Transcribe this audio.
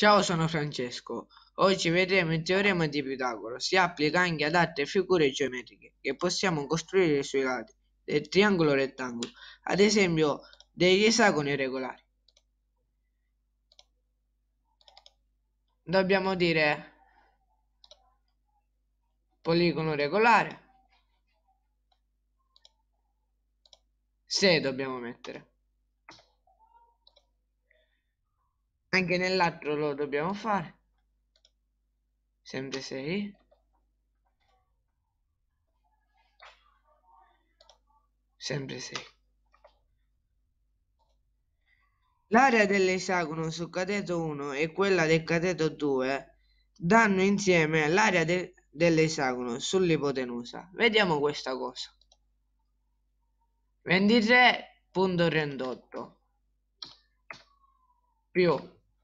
Ciao, sono Francesco. Oggi vedremo il teorema di Pitagora. Si applica anche ad altre figure geometriche che possiamo costruire sui lati del triangolo rettangolo, ad esempio degli esagoni regolari. Dobbiamo dire poligono regolare. Se dobbiamo mettere. anche nell'altro lo dobbiamo fare sempre 6 sempre 6 l'area dell'esagono sul cateto 1 e quella del cateto 2 danno insieme l'area de dell'esagono sull'ipotenusa vediamo questa cosa 23.38 più